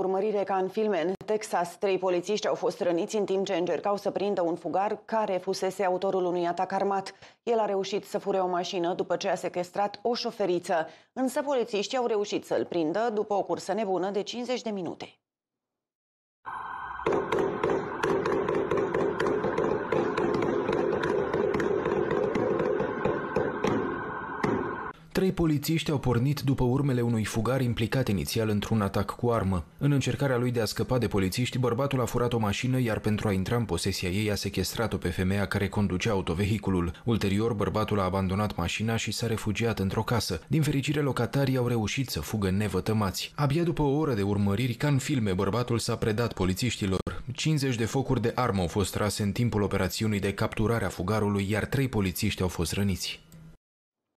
Urmărire ca în filme, în Texas, trei polițiști au fost răniți în timp ce încercau să prindă un fugar care fusese autorul unui atac armat. El a reușit să fure o mașină după ce a sequestrat o șoferiță, însă polițiștii au reușit să-l prindă după o cursă nebună de 50 de minute. Trei polițiști au pornit după urmele unui fugar implicat inițial într-un atac cu armă. În încercarea lui de a scăpa de polițiști, bărbatul a furat o mașină, iar pentru a intra în posesia ei a sequestrat-o pe femeia care conducea autovehiculul. Ulterior, bărbatul a abandonat mașina și s-a refugiat într-o casă. Din fericire, locatarii au reușit să fugă nevătămați. Abia după o oră de urmăriri, ca în filme, bărbatul s-a predat polițiștilor. 50 de focuri de armă au fost trase în timpul operațiunii de capturare a fugarului, iar trei polițiști au fost răniți.